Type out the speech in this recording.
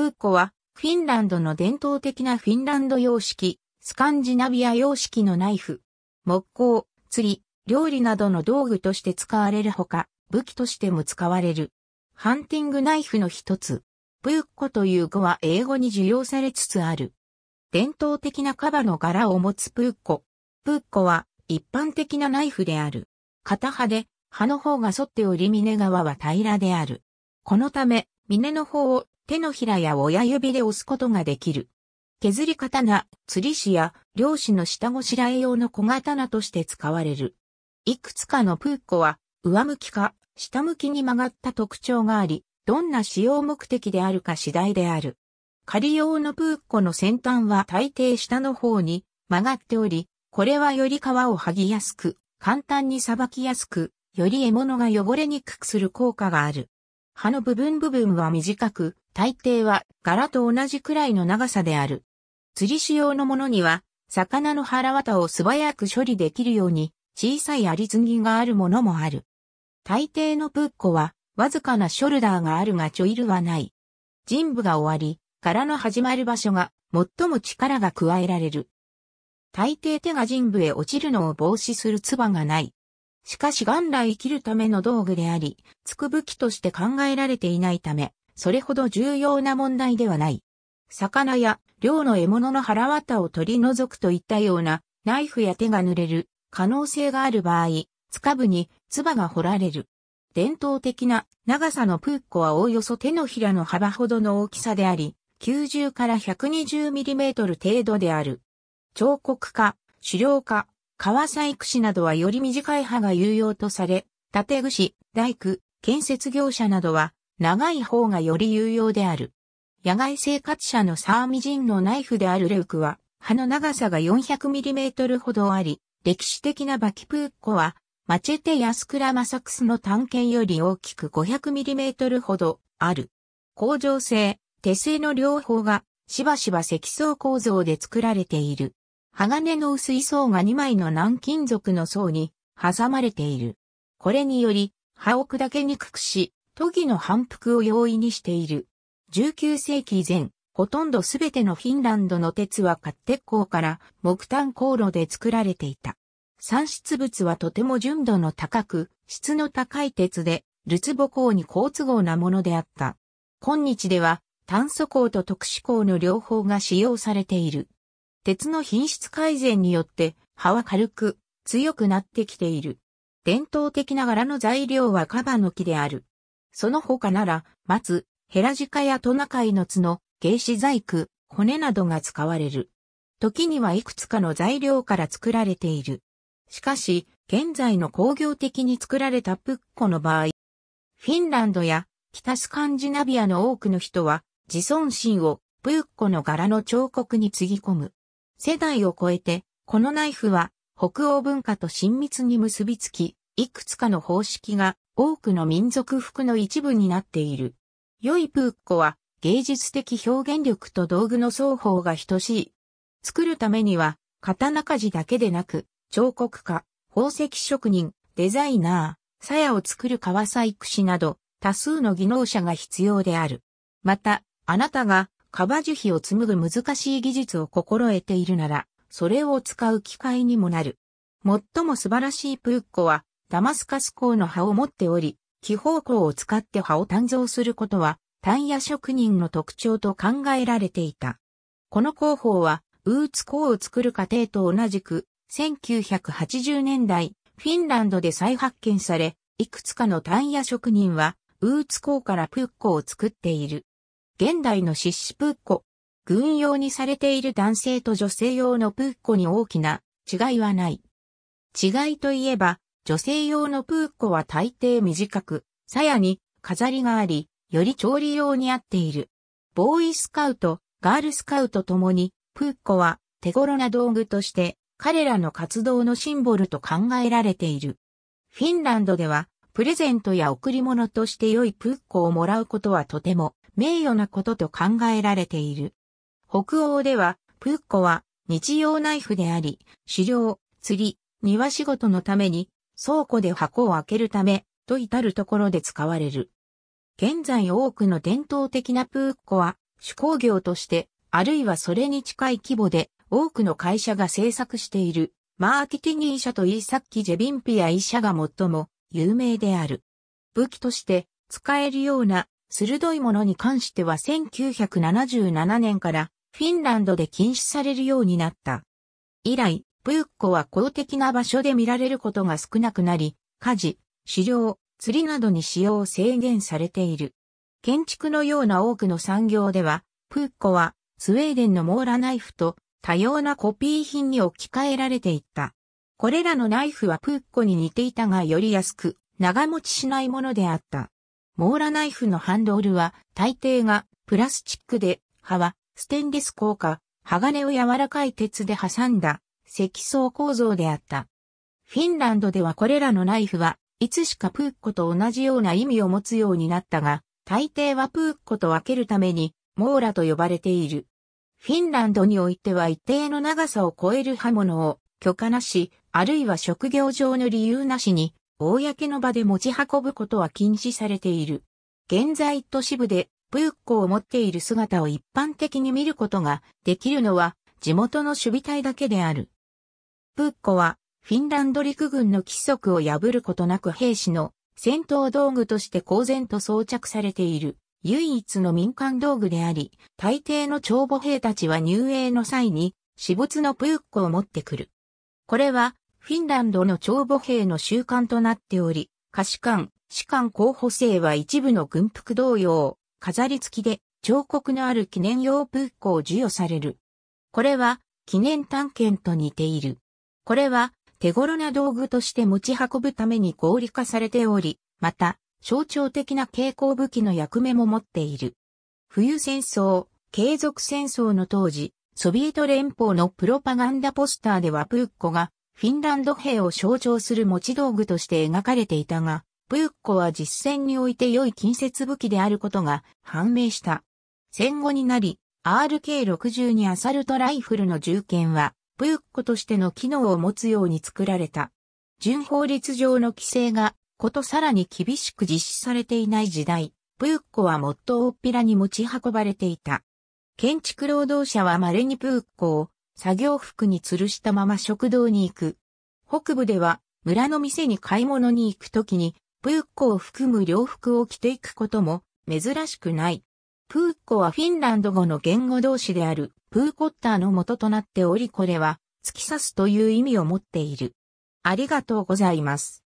プッコは、フィンランドの伝統的なフィンランド様式、スカンジナビア様式のナイフ、木工、釣り、料理などの道具として使われるほか、武器としても使われる。ハンティングナイフの一つ、プーッコという語は英語に受容されつつある。伝統的なカバの柄を持つプーッコ。プーッコは一般的なナイフである。片刃で、刃の方が反っており峰側は平らである。このため、峰の方を手のひらや親指で押すことができる。削り刀、釣り師や漁師の下ごしらえ用の小刀として使われる。いくつかのプーコは上向きか下向きに曲がった特徴があり、どんな使用目的であるか次第である。仮用のプーコの先端は大抵下の方に曲がっており、これはより皮を剥ぎやすく、簡単にさばきやすく、より獲物が汚れにくくする効果がある。葉の部分部分は短く、大抵は柄と同じくらいの長さである。釣り仕様のものには、魚の腹綿を素早く処理できるように、小さい有継ぎがあるものもある。大抵のプッコは、わずかなショルダーがあるがちょいルはない。人部が終わり、柄の始まる場所が最も力が加えられる。大抵手が人部へ落ちるのを防止するツバがない。しかし元来生きるための道具であり、つく武器として考えられていないため、それほど重要な問題ではない。魚や漁の獲物の腹綿を取り除くといったようなナイフや手が濡れる可能性がある場合、つかぶに唾が掘られる。伝統的な長さのプッコはおおよそ手のひらの幅ほどの大きさであり、90から 120mm 程度である。彫刻家、狩猟家、川細工師などはより短い刃が有用とされ、縦串、大工、建設業者などは長い方がより有用である。野外生活者のサーミジンのナイフであるレウクは、刃の長さが 400mm ほどあり、歴史的なバキプーコは、マチェテやスクラマサクスの探検より大きく 500mm ほどある。工場製、手製の両方がしばしば積層構造で作られている。鋼の薄い層が2枚の軟金属の層に挟まれている。これにより、刃を砕けにくくし、研ぎの反復を容易にしている。19世紀以前、ほとんどすべてのフィンランドの鉄は活鉄鋼から木炭航路で作られていた。産出物はとても純度の高く、質の高い鉄で、ルツボ鋼に好都合なものであった。今日では、炭素鋼と特殊鋼の両方が使用されている。鉄の品質改善によって、葉は軽く、強くなってきている。伝統的な柄の材料はカバの木である。その他なら、松、ヘラジカやトナカイの角、芸子細工、骨などが使われる。時にはいくつかの材料から作られている。しかし、現在の工業的に作られたプッコの場合、フィンランドや北スカンジナビアの多くの人は、自尊心をプッコの柄の彫刻につぎ込む。世代を超えて、このナイフは北欧文化と親密に結びつき、いくつかの方式が多くの民族服の一部になっている。良いプーッコは芸術的表現力と道具の双方が等しい。作るためには、刀鍛冶だけでなく、彫刻家、宝石職人、デザイナー、鞘を作る革細工師など、多数の技能者が必要である。また、あなたがカバ樹皮を紡ぐ難しい技術を心得ているなら、それを使う機会にもなる。最も素晴らしいプーッコは、ダマスカス鋼の刃を持っており、気方向を使って刃を鍛造することは、タンヤ職人の特徴と考えられていた。この工法は、ウーツ鋼を作る過程と同じく、1980年代、フィンランドで再発見され、いくつかのタンヤ職人は、ウーツ鋼からプッコを作っている。現代のシッシプーコ。軍用にされている男性と女性用のプーコに大きな違いはない。違いといえば、女性用のプーコは大抵短く、鞘に飾りがあり、より調理用に合っている。ボーイスカウト、ガールスカウトともに、プーコは手頃な道具として、彼らの活動のシンボルと考えられている。フィンランドでは、プレゼントや贈り物として良いプーコをもらうことはとても名誉なことと考えられている。北欧では、プッコは日用ナイフであり、狩猟、釣り、庭仕事のために、倉庫で箱を開けるため、と至るところで使われる。現在多くの伝統的なプーッコは、手工業として、あるいはそれに近い規模で、多くの会社が製作している、マーケティニー社とイーサッキジェビンピア医者が最も有名である。武器として使えるような鋭いものに関しては1977年からフィンランドで禁止されるようになった。以来、プーッコは公的な場所で見られることが少なくなり、家事、狩猟、釣りなどに使用を制限されている。建築のような多くの産業では、プーッコはスウェーデンのモーラナイフと多様なコピー品に置き換えられていった。これらのナイフはプーッコに似ていたがより安く長持ちしないものであった。モーラナイフのハンドルは、大抵がプラスチックで、刃はステンレス効果鋼を柔らかい鉄で挟んだ積層構造であった。フィンランドではこれらのナイフはいつしかプーッコと同じような意味を持つようになったが、大抵はプーッコと分けるためにモーラと呼ばれている。フィンランドにおいては一定の長さを超える刃物を許可なし、あるいは職業上の理由なしに公の場で持ち運ぶことは禁止されている。現在都市部でブーッコを持っている姿を一般的に見ることができるのは地元の守備隊だけである。ブーッコはフィンランド陸軍の規則を破ることなく兵士の戦闘道具として公然と装着されている唯一の民間道具であり、大抵の長母兵たちは入営の際に私物のプーッコを持ってくる。これはフィンランドの長母兵の習慣となっており、可視官、士官候補生は一部の軍服同様、飾り付きで彫刻のある記念用ブックを授与される。これは記念探検と似ている。これは手頃な道具として持ち運ぶために合理化されており、また象徴的な蛍光武器の役目も持っている。冬戦争、継続戦争の当時、ソビエト連邦のプロパガンダポスターではプッコがフィンランド兵を象徴する持ち道具として描かれていたが、プユッコは実戦において良い近接武器であることが判明した。戦後になり、RK62 アサルトライフルの銃剣は、プユッコとしての機能を持つように作られた。準法律上の規制が、ことさらに厳しく実施されていない時代、プユッコはもっと大っぴらに持ち運ばれていた。建築労働者は稀にプユッコを作業服に吊るしたまま食堂に行く。北部では、村の店に買い物に行くときに、プーッコを含む洋服を着ていくことも珍しくない。プーッコはフィンランド語の言語同士であるプーコッターの元となっておりこれは突き刺すという意味を持っている。ありがとうございます。